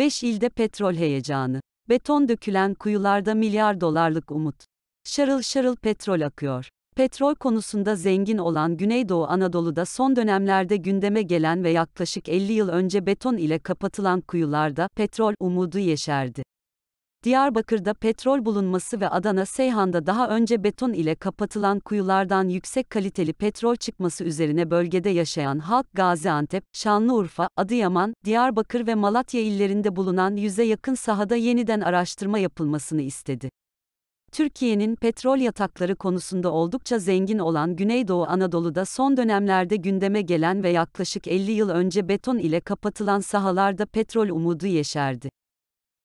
5 ilde petrol heyecanı. Beton dökülen kuyularda milyar dolarlık umut. Şarıl şarıl petrol akıyor. Petrol konusunda zengin olan Güneydoğu Anadolu'da son dönemlerde gündeme gelen ve yaklaşık 50 yıl önce beton ile kapatılan kuyularda petrol umudu yeşerdi. Diyarbakır'da petrol bulunması ve Adana Seyhan'da daha önce beton ile kapatılan kuyulardan yüksek kaliteli petrol çıkması üzerine bölgede yaşayan halk Gaziantep, Şanlıurfa, Adıyaman, Diyarbakır ve Malatya illerinde bulunan yüze yakın sahada yeniden araştırma yapılmasını istedi. Türkiye'nin petrol yatakları konusunda oldukça zengin olan Güneydoğu Anadolu'da son dönemlerde gündeme gelen ve yaklaşık 50 yıl önce beton ile kapatılan sahalarda petrol umudu yeşerdi.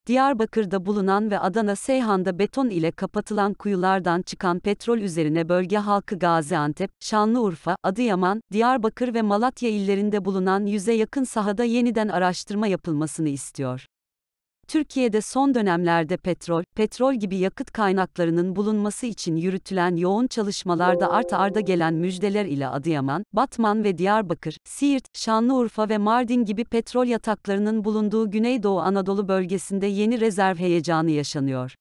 Diyarbakır'da bulunan ve Adana Seyhan'da beton ile kapatılan kuyulardan çıkan petrol üzerine bölge halkı Gaziantep, Şanlıurfa, Adıyaman, Diyarbakır ve Malatya illerinde bulunan yüze yakın sahada yeniden araştırma yapılmasını istiyor. Türkiye'de son dönemlerde petrol, petrol gibi yakıt kaynaklarının bulunması için yürütülen yoğun çalışmalarda art arda gelen müjdeler ile Adıyaman, Batman ve Diyarbakır, Siirt, Şanlıurfa ve Mardin gibi petrol yataklarının bulunduğu Güneydoğu Anadolu bölgesinde yeni rezerv heyecanı yaşanıyor.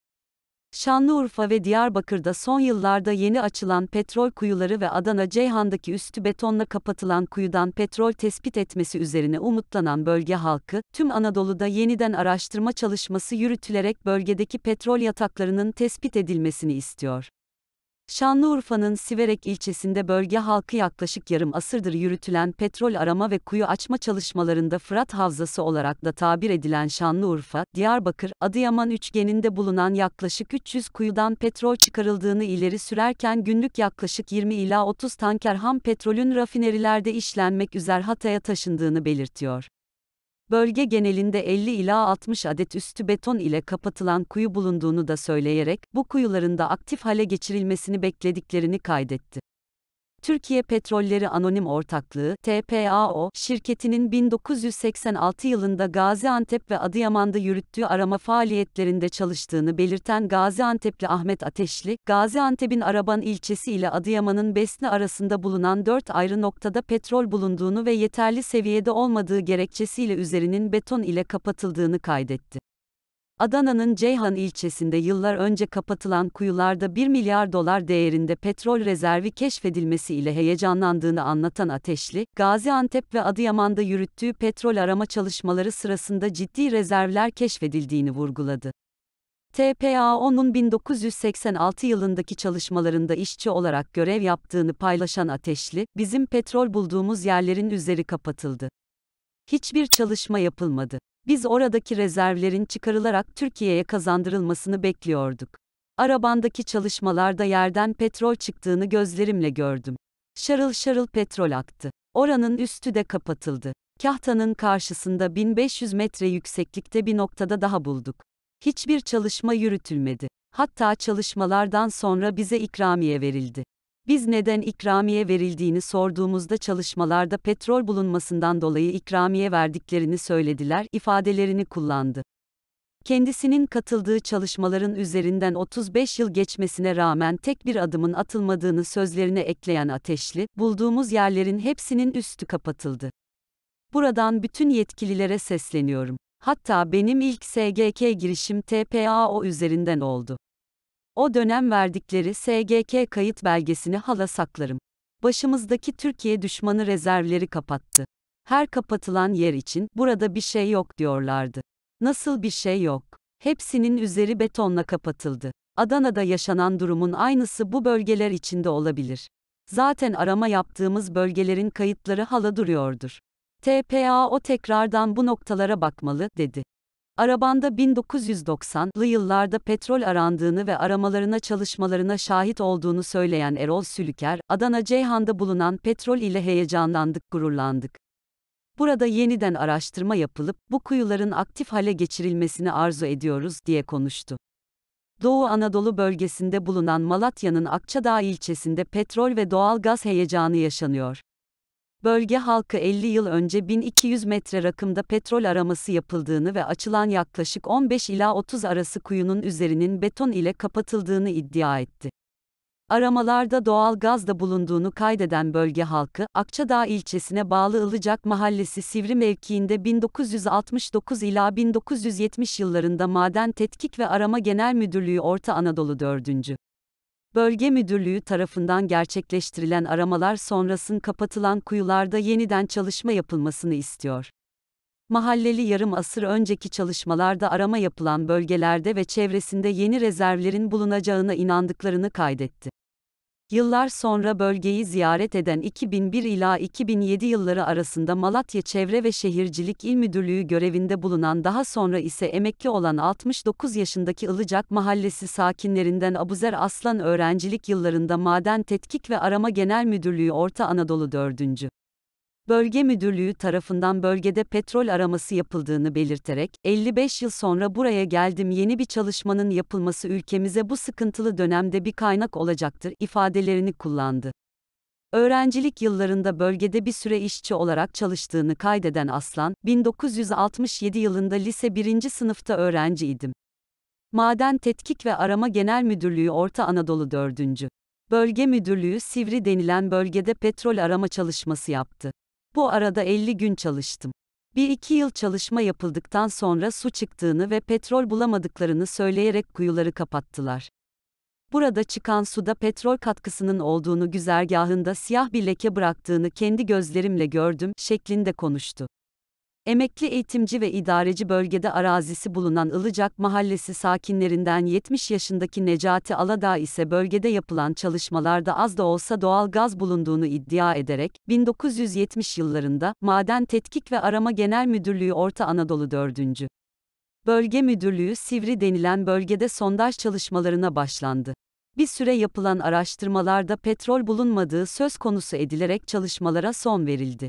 Şanlıurfa ve Diyarbakır'da son yıllarda yeni açılan petrol kuyuları ve Adana Ceyhan'daki üstü betonla kapatılan kuyudan petrol tespit etmesi üzerine umutlanan bölge halkı, tüm Anadolu'da yeniden araştırma çalışması yürütülerek bölgedeki petrol yataklarının tespit edilmesini istiyor. Şanlıurfa'nın Siverek ilçesinde bölge halkı yaklaşık yarım asırdır yürütülen petrol arama ve kuyu açma çalışmalarında Fırat Havzası olarak da tabir edilen Şanlıurfa, Diyarbakır, Adıyaman üçgeninde bulunan yaklaşık 300 kuyudan petrol çıkarıldığını ileri sürerken günlük yaklaşık 20 ila 30 tanker ham petrolün rafinerilerde işlenmek üzere Hatay'a taşındığını belirtiyor bölge genelinde 50 ila 60 adet üstü beton ile kapatılan kuyu bulunduğunu da söyleyerek bu kuyuların da aktif hale geçirilmesini beklediklerini kaydetti. Türkiye Petrolleri Anonim Ortaklığı TPAO şirketinin 1986 yılında Gaziantep ve Adıyaman'da yürüttüğü arama faaliyetlerinde çalıştığını belirten Gaziantep'li Ahmet Ateşli, Gaziantep'in Araban ilçesi ile Adıyaman'ın Besne arasında bulunan 4 ayrı noktada petrol bulunduğunu ve yeterli seviyede olmadığı gerekçesiyle üzerinin beton ile kapatıldığını kaydetti. Adana'nın Ceyhan ilçesinde yıllar önce kapatılan kuyularda 1 milyar dolar değerinde petrol rezervi keşfedilmesi ile heyecanlandığını anlatan Ateşli, Gaziantep ve Adıyaman'da yürüttüğü petrol arama çalışmaları sırasında ciddi rezervler keşfedildiğini vurguladı. TPA-10'un 1986 yılındaki çalışmalarında işçi olarak görev yaptığını paylaşan Ateşli, bizim petrol bulduğumuz yerlerin üzeri kapatıldı. Hiçbir çalışma yapılmadı. Biz oradaki rezervlerin çıkarılarak Türkiye'ye kazandırılmasını bekliyorduk. Arabandaki çalışmalarda yerden petrol çıktığını gözlerimle gördüm. Şarıl şarıl petrol aktı. Oranın üstü de kapatıldı. Kahtanın karşısında 1500 metre yükseklikte bir noktada daha bulduk. Hiçbir çalışma yürütülmedi. Hatta çalışmalardan sonra bize ikramiye verildi. Biz neden ikramiye verildiğini sorduğumuzda çalışmalarda petrol bulunmasından dolayı ikramiye verdiklerini söylediler ifadelerini kullandı. Kendisinin katıldığı çalışmaların üzerinden 35 yıl geçmesine rağmen tek bir adımın atılmadığını sözlerine ekleyen Ateşli, bulduğumuz yerlerin hepsinin üstü kapatıldı. Buradan bütün yetkililere sesleniyorum. Hatta benim ilk SGK girişim TPAO üzerinden oldu. O dönem verdikleri SGK kayıt belgesini hala saklarım. Başımızdaki Türkiye düşmanı rezervleri kapattı. Her kapatılan yer için burada bir şey yok diyorlardı. Nasıl bir şey yok? Hepsinin üzeri betonla kapatıldı. Adana'da yaşanan durumun aynısı bu bölgeler içinde olabilir. Zaten arama yaptığımız bölgelerin kayıtları hala duruyordur. TPA o tekrardan bu noktalara bakmalı, dedi. Arabanda 1990'lı yıllarda petrol arandığını ve aramalarına çalışmalarına şahit olduğunu söyleyen Erol Sülüker, Adana Ceyhan'da bulunan petrol ile heyecanlandık, gururlandık. Burada yeniden araştırma yapılıp bu kuyuların aktif hale geçirilmesini arzu ediyoruz diye konuştu. Doğu Anadolu bölgesinde bulunan Malatya'nın Akçadağ ilçesinde petrol ve doğal gaz heyecanı yaşanıyor. Bölge halkı 50 yıl önce 1200 metre rakımda petrol araması yapıldığını ve açılan yaklaşık 15 ila 30 arası kuyunun üzerinin beton ile kapatıldığını iddia etti. Aramalarda doğal gaz da bulunduğunu kaydeden bölge halkı, Akçadağ ilçesine bağlı Ilıcak Mahallesi Sivri mevkiinde 1969 ila 1970 yıllarında Maden Tetkik ve Arama Genel Müdürlüğü Orta Anadolu 4. Bölge Müdürlüğü tarafından gerçekleştirilen aramalar sonrasın kapatılan kuyularda yeniden çalışma yapılmasını istiyor. Mahalleli yarım asır önceki çalışmalarda arama yapılan bölgelerde ve çevresinde yeni rezervlerin bulunacağına inandıklarını kaydetti. Yıllar sonra bölgeyi ziyaret eden 2001 ila 2007 yılları arasında Malatya Çevre ve Şehircilik İl Müdürlüğü görevinde bulunan daha sonra ise emekli olan 69 yaşındaki Ilıcak Mahallesi sakinlerinden Abuzer Aslan öğrencilik yıllarında Maden Tetkik ve Arama Genel Müdürlüğü Orta Anadolu 4. Bölge Müdürlüğü tarafından bölgede petrol araması yapıldığını belirterek, 55 yıl sonra buraya geldim yeni bir çalışmanın yapılması ülkemize bu sıkıntılı dönemde bir kaynak olacaktır ifadelerini kullandı. Öğrencilik yıllarında bölgede bir süre işçi olarak çalıştığını kaydeden Aslan, 1967 yılında lise 1. sınıfta öğrenciydim. Maden Tetkik ve Arama Genel Müdürlüğü Orta Anadolu 4. Bölge Müdürlüğü Sivri denilen bölgede petrol arama çalışması yaptı. Bu arada 50 gün çalıştım. Bir iki yıl çalışma yapıldıktan sonra su çıktığını ve petrol bulamadıklarını söyleyerek kuyuları kapattılar. Burada çıkan suda petrol katkısının olduğunu güzergahında siyah bir leke bıraktığını kendi gözlerimle gördüm şeklinde konuştu. Emekli eğitimci ve idareci bölgede arazisi bulunan Ilıcak Mahallesi sakinlerinden 70 yaşındaki Necati Alada ise bölgede yapılan çalışmalarda az da olsa doğal gaz bulunduğunu iddia ederek, 1970 yıllarında Maden Tetkik ve Arama Genel Müdürlüğü Orta Anadolu 4. Bölge Müdürlüğü Sivri denilen bölgede sondaj çalışmalarına başlandı. Bir süre yapılan araştırmalarda petrol bulunmadığı söz konusu edilerek çalışmalara son verildi.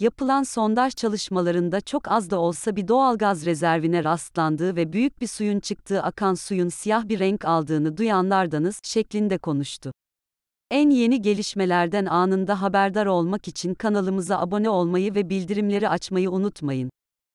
Yapılan sondaj çalışmalarında çok az da olsa bir doğalgaz rezervine rastlandığı ve büyük bir suyun çıktığı akan suyun siyah bir renk aldığını duyanlardanız şeklinde konuştu. En yeni gelişmelerden anında haberdar olmak için kanalımıza abone olmayı ve bildirimleri açmayı unutmayın.